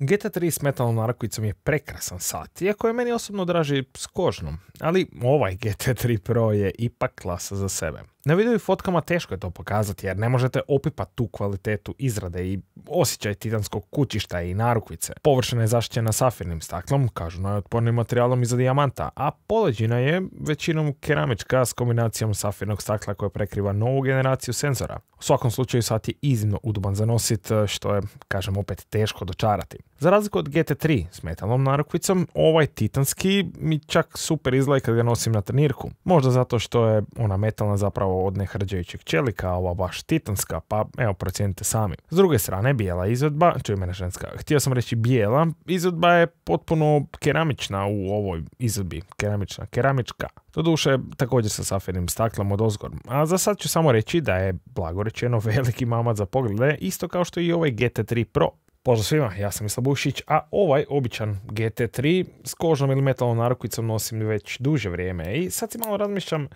gt 3 s metalnom narkovicom je prekrasan sat, iako je meni osobno draži s kožnom, ali ovaj gt 3 Pro je ipak klasa za sebe na video i fotkama teško je to pokazati jer ne možete opipati tu kvalitetu izrade i osjećaj titanskog kućišta i narukvice. Površina je zaštićena safirnim staklom, kažu najotpornim materijalom iza dijamanta, a poleđina je većinom keramička s kombinacijom safirnog stakla koja prekriva novu generaciju senzora. U svakom slučaju sat je iznimno udoban za nosit, što je, kažem opet, teško dočarati. Za razliku od GT3 s metalnom narukvicom, ovaj titanski mi čak super izgleda kad ga nosim na trenirku. Možda zato što je ona metalna zapravo od nehrđajućeg čelika, ova baš titanska, pa evo procijenite sami. S druge strane, bijela izvedba, čuj mene ženska, htio sam reći bijela, izvedba je potpuno keramična u ovoj izvedbi, keramična, keramička. Doduše, također sa safirnim staklom od ozgor. A za sad ću samo reći da je, blago rečeno, veliki mamac za poglede, isto kao što i ovaj GT3 Pro. Pozdrav svima, ja sam Isla Bušić, a ovaj običan GT3 s kožnom ili metalnom narukvicom nosim već duže vrijeme i sad si malo razmišljam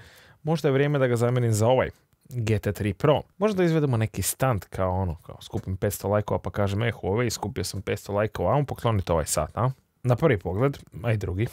možda je vrijeme da ga zamijenim za ovaj GT3 Pro. Možda da izvedemo neki stand kao ono, kao skupim 500 lajkova pa kažem, eh, ove, skupio sam 500 lajkova, a on poklonite ovaj sat, a? Na prvi pogled, a i drugi,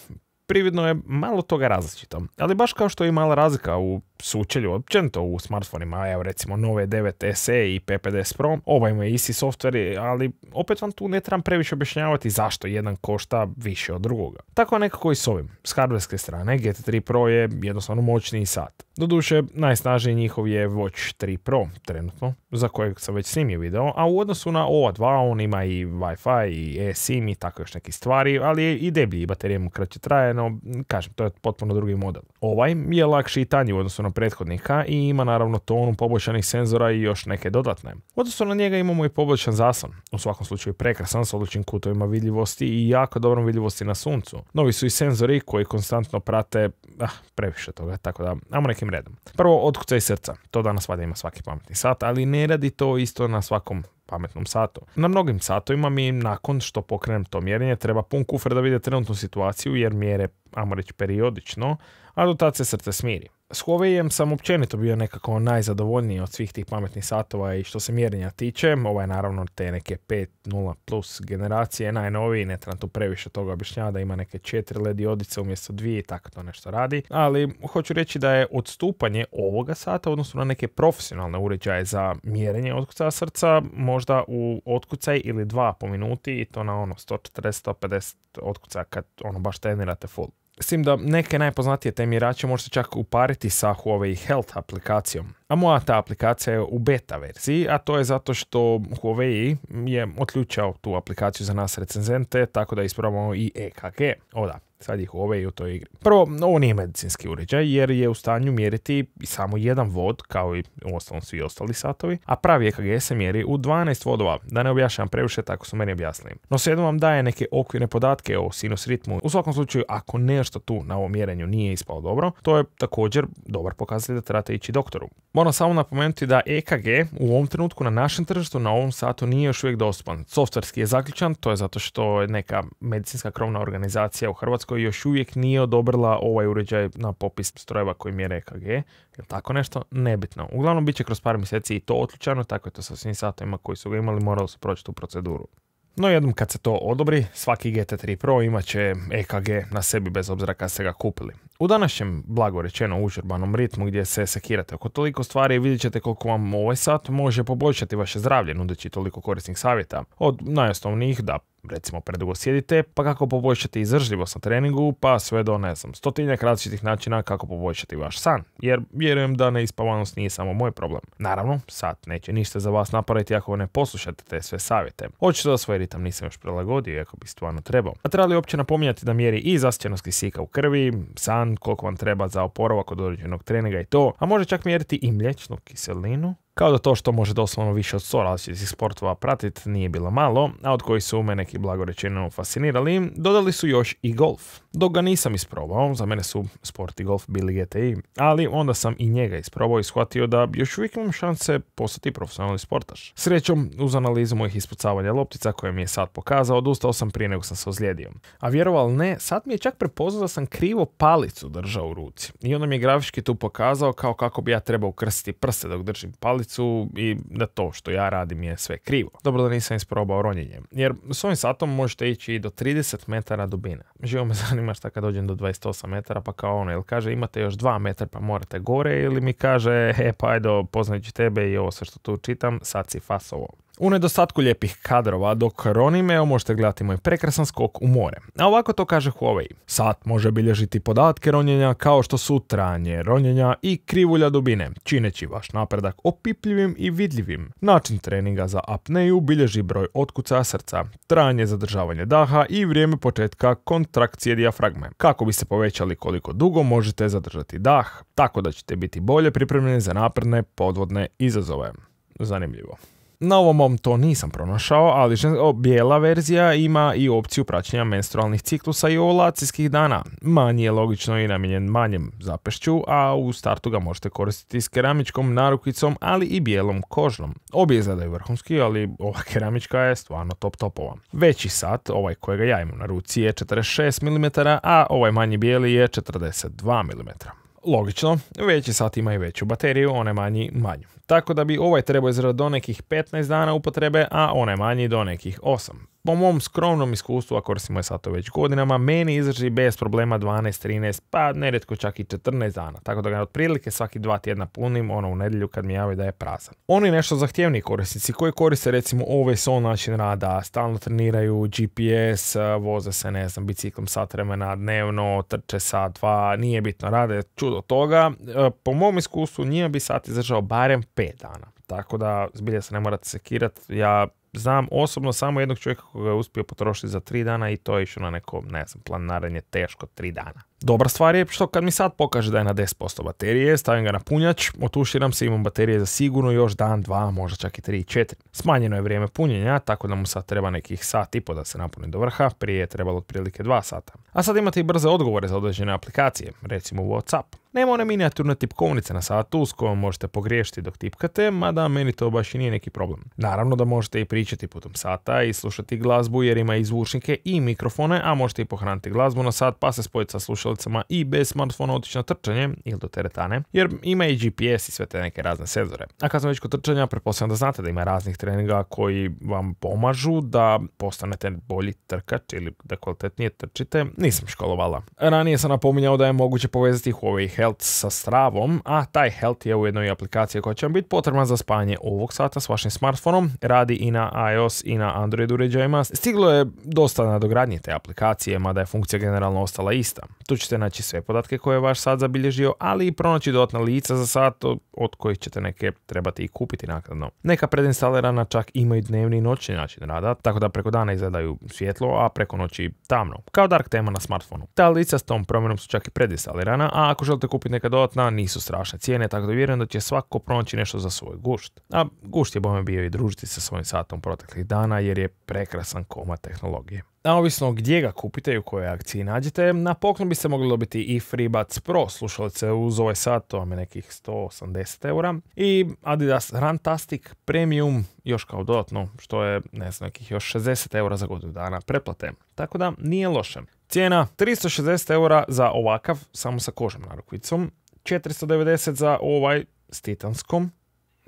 prividno je malo toga različito. Ali baš kao što je mala razlika u sučelju općenito u smartfonima, evo recimo Nove 9 SE i PPDs 50 Pro, ovaj ima isti softver, ali opet vam tu ne trebam previše objašnjavati zašto jedan košta više od drugoga. Tako nekako i s ovim. S strane GT3 Pro je jednostavno moćniji sat. Doduše, najsnažniji njihov je Watch 3 Pro trenutno, za kojeg sam već snimio video, a u odnosu na ova dva on ima i Wi-Fi i eSIM i tako još neke stvari, ali i deblji baterije mu kraće traje, no kažem, to je potpuno drugi model. Ovaj je lakši i tanji u odnosu na prethodnika i ima naravno tonu poboljšanih senzora i još neke dodatne. U odnosu na njega imamo i poboljšan zaslon, u svakom slučaju prekrasan s odličnim kutovima vidljivosti i jako dobrom vidljivosti na suncu. Novi su i senzori koji konstantno prate ah, previše toga, tako da, ajmo nekim redom. Prvo, otkucaj srca. To danas valjda ima svaki pametni sat, ali ne radi to isto na svakom pametnom satu. Na mnogim satovima mi nakon što pokrenem to mjerenje treba pun kufer da vide trenutnu situaciju jer mjere, ajmo reći, periodično, a do tad se srce smiri. S Huawei sam općenito bio nekako najzadovoljniji od svih tih pametnih satova i što se mjerenja tiče, je ovaj, naravno te neke 5.0 plus generacije, najnoviji, ne trebam tu previše toga objašnjava da ima neke 4 LED diodice umjesto dvije i tako to nešto radi, ali hoću reći da je odstupanje ovoga sata odnosno na neke profesionalne uređaje za mjerenje otkucaja srca možda u otkucaj ili dva po minuti i to na ono 140-150 otkucaja kad ono baš trenirate full. S tim da neke najpoznatije temirače možete čak upariti sa Huawei Health aplikacijom a moja ta aplikacija je u beta verziji, a to je zato što Huawei je otključao tu aplikaciju za nas recenzente, tako da isprobamo i EKG. O da, sad je Huawei u toj igri. Prvo, ovo nije medicinski uređaj jer je u stanju mjeriti samo jedan vod, kao i u ostalom svi ostali satovi, a pravi EKG se mjeri u 12 vodova, da ne objašnjam previše, tako su meni objasnili. No svejedno vam daje neke okvirne podatke o sinus ritmu. U svakom slučaju, ako nešto tu na ovom mjerenju nije ispalo dobro, to je također dobar pokazatelj da trebate ići doktoru. Moram samo napomenuti da EKG u ovom trenutku na našem tržištu, na ovom satu nije još uvijek dostupan. Softverski je zaključan, to je zato što neka medicinska krovna organizacija u Hrvatskoj još uvijek nije odobrila ovaj uređaj na popis strojeva koji mjere EKG, tako nešto, nebitno. Uglavnom, bit će kroz par mjeseci i to otključano, tako je to sa svim satovima koji su ga imali, morali su proći tu proceduru. No jednom kad se to odobri, svaki GT3 Pro imat će EKG na sebi bez obzira kad ste ga kupili. U današnjem, blago rečeno, užurbanom ritmu gdje se sekirate oko toliko stvari vidjet ćete koliko vam ovaj sat može poboljšati vaše zdravlje nudeći toliko korisnih savjeta. Od najosnovnijih da recimo predugo sjedite, pa kako poboljšati izdržljivost na treningu, pa sve do, ne znam, stotinjak različitih načina kako poboljšati vaš san, jer vjerujem da neispavanost nije samo moj problem. Naravno, sat neće ništa za vas napraviti ako ne poslušate te sve savjete. Očito da svoj ritam nisam još prilagodio, iako bi stvarno trebao. A treba li uopće napominjati da mjeri i zasićenost kisika u krvi, san, koliko vam treba za oporavak od određenog treninga i to, a može čak mjeriti i mliječnu kiselinu, kao da to što može doslovno više od 100 različitih sportova pratit nije bilo malo, a od kojih su me neki blago fascinirali, dodali su još i golf. Dok ga nisam isprobao, za mene su sport i golf bili GTI, ali onda sam i njega isprobao i shvatio da još uvijek imam šanse postati profesionalni sportaš. Srećom, uz analizu mojih ispucavanja loptica koje mi je sad pokazao, odustao sam prije nego sam se ozlijedio. A vjeroval ne, sad mi je čak prepoznao da sam krivo palicu držao u ruci. I onda mi je grafički tu pokazao kao kako bi ja trebao ukrstiti prste dok držim palicu palicu i da to što ja radim je sve krivo. Dobro da nisam isprobao ronjenje, jer s ovim satom možete ići i do 30 metara dubine. Živo me zanima šta kad dođem do 28 metara pa kao ono, jel kaže imate još 2 metara pa morate gore ili mi kaže e pa ajde poznajući tebe i ovo sve što tu čitam, sad si fasovo. U nedostatku lijepih kadrova dok Ronimeo možete gledati moj prekrasan skok u more. A ovako to kaže Huawei. Sat može bilježiti podatke ronjenja kao što su trajanje ronjenja i krivulja dubine, čineći vaš napredak opipljivim i vidljivim. Način treninga za apneju bilježi broj otkucaja srca, trajanje zadržavanje daha i vrijeme početka kontrakcije dijafragme, kako bi se povećali koliko dugo možete zadržati dah, tako da ćete biti bolje pripremljeni za napredne podvodne izazove. Zanimljivo. Na ovom mom to nisam pronašao, ali bijela verzija ima i opciju praćenja menstrualnih ciklusa i ovulacijskih dana. Manje je logično i namijenjen manjem zapešću, a u startu ga možete koristiti s keramičkom narukicom, ali i bijelom kožnom. Obje je vrhunski, ali ova keramička je stvarno top topova. Veći sat, ovaj kojega ja imam na ruci, je 46 mm, a ovaj manji bijeli je 42 mm. Logično, veći sat ima i veću bateriju, one manji manju. Tako da bi ovaj trebao izraditi do nekih 15 dana upotrebe, a one manji do nekih 8 po mom skromnom iskustvu, ako je to već godinama, meni izdrži bez problema 12, 13, pa neretko čak i 14 dana. Tako da ga otprilike svaki dva tjedna punim, ono u nedjelju kad mi javi da je prazan. Oni nešto zahtjevniji korisnici koji koriste recimo ovaj son način rada, stalno treniraju GPS, voze se ne znam biciklom sat vremena dnevno, trče sat, dva, nije bitno, rade čudo toga. E, po mom iskustvu njima bi sat izdržao barem 5 dana. Tako da zbilja se ne morate sekirati, ja znam osobno samo jednog čovjeka koga je uspio potrošiti za tri dana i to je išlo na neko, ne znam, planarenje teško tri dana. Dobra stvar je što kad mi sad pokaže da je na 10% baterije, stavim ga na punjač, otuširam se, imam baterije za sigurno još dan, dva, možda čak i tri, četiri. Smanjeno je vrijeme punjenja, tako da mu sad treba nekih sat i po da se napuni do vrha, prije je trebalo otprilike dva sata. A sad imate i brze odgovore za određene aplikacije, recimo WhatsApp. Nema one minijaturne tipkovnice na satu s kojom možete pogriješiti dok tipkate, mada meni to baš i nije neki problem. Naravno da možete i pričati putem sata i slušati glazbu jer ima i zvučnike i mikrofone, a možete i pohraniti glazbu na sat pa se spojiti sa slušalicama i bez smartfona otići na trčanje ili do teretane, jer ima i GPS i sve te neke razne sezore, A kad sam već kod trčanja, pretpostavljam da znate da ima raznih treninga koji vam pomažu da postanete bolji trkač ili da kvalitetnije trčite. Nisam školovala. Ranije sam napominjao da je moguće povezati Huawei Health sa Stravom, a taj Health je ujedno i aplikacija koja će vam biti potrebna za spajanje ovog sata s vašim smartfonom. Radi i na iOS i na Android uređajima. Stiglo je dosta nadogradnje te aplikacije, mada je funkcija generalno ostala ista. Tu ćete naći sve podatke koje je vaš sat zabilježio, ali i pronaći dodatna lica za sat od kojih ćete neke trebati i kupiti naknadno. Neka predinstalirana čak imaju dnevni i noćni način rada, tako da preko dana izgledaju svjetlo, a preko noći tamno, kao dark tema na smartfonu. Ta lica s tom promjenom su čak i predinstalirana, a ako želite kupiti neka dodatna, nisu strašne cijene, tako da vjerujem da će svako pronaći nešto za svoj gušt. A gušt je bome bio i družiti sa svojim satom proteklih dana jer je prekrasan koma tehnologije. A ovisno gdje ga kupite i u kojoj akciji nađete, na poklon se mogli dobiti i FreeBuds Pro slušalice uz ovaj sat, to vam je nekih 180 eura, i Adidas Runtastic Premium još kao dodatno, što je ne znam, nekih još 60 eura za godinu dana preplate. Tako da nije loše. Cijena 360 eura za ovakav, samo sa kožom narukvicom, 490 za ovaj s titanskom,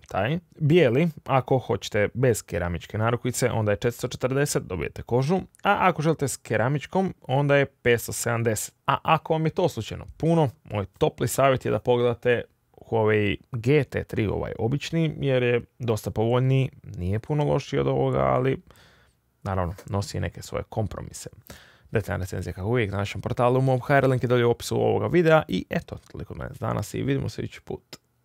taj, bijeli, ako hoćete bez keramičke narukvice, onda je 440, dobijete kožu, a ako želite s keramičkom, onda je 570. A ako vam je to slučajno puno, moj topli savjet je da pogledate Huawei GT3, ovaj obični, jer je dosta povoljniji, nije puno lošiji od ovoga, ali naravno nosi neke svoje kompromise. Detaljna recenzija kako uvijek na našem portalu u mom HR link je dolje u opisu ovoga videa i eto, toliko od mene danas i vidimo se ići put.